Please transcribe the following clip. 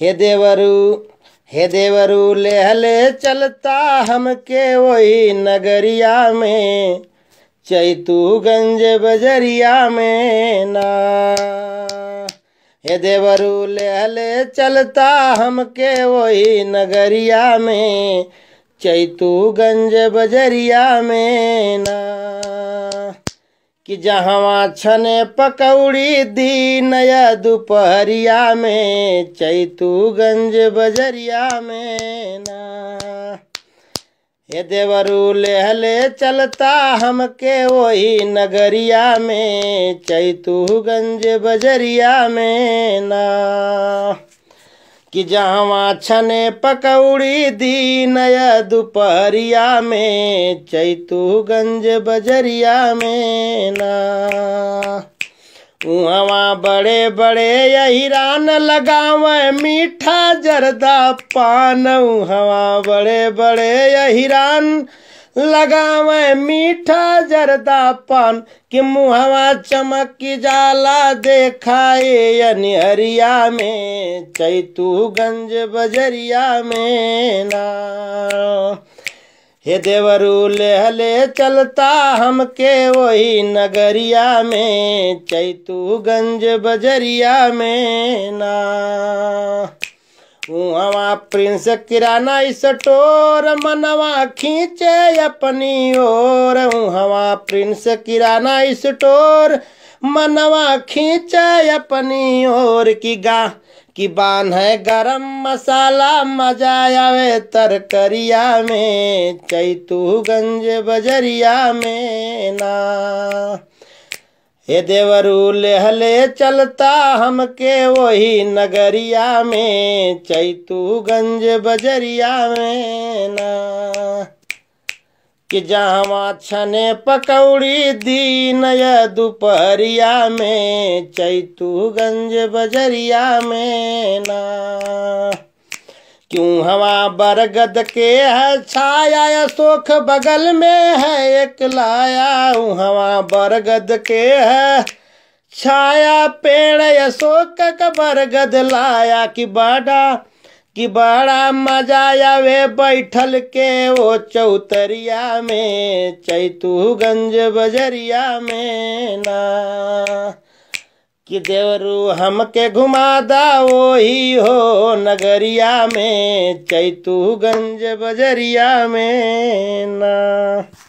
हे देवरू हे देवरू लेहले चलता हमके वही नगरिया में चैतू गंज बजरिया में ना हे देवरू लेहले चलता हमके वही नगरिया में चैतू गंज बजरिया में ना कि जहाँ छने पकौड़ी दी नया दुपहरिया में गंज बजरिया में ना ये देवरू लेहले चलता हमके वही नगरिया में गंज बजरिया में ना कि जहाँ छने पकौड़ी दी नया दुपहरिया में गंज बजरिया में नहाँ बड़े बड़े अहिरान लगाव मीठा जरदा पान हवा बड़े बड़े अहिरान लगावे मीठा जरदा पान कि मुहवा चमक जाला देखाए अनहरिया में गंज बजरिया में ना हे देवरू लेहले चलता हमके वही नगरिया में गंज बजरिया में ना हुआ प्रिंस किराना स्टोर मनवा खींचे अपनी ओर हवा प्रिंस किराना स्टोर मनवा खींचे अपनी ओर की गा कि बान है गरम मसाला मजा आवे तरकरिया में चैतू गंज बजरिया में ना हे देवरू लेहले चलता हमके वही नगरिया में चैतू गंज बजरिया में ना कि जहाँ छने पकौड़ी दीन नय दुपहरिया में गंज बजरिया में ना क्यों हवा बरगद के है छाया अशोक बगल में है एक लाया हूँ हवा बरगद के है छाया पेड़ अशोक का बरगद लाया कि बड़ा कि बड़ा मजा आवे बैठल के वो चौतरिया में गंज बजरिया में ना कि देवरू हमके वो ही हो नगरिया में गंज बजरिया में ना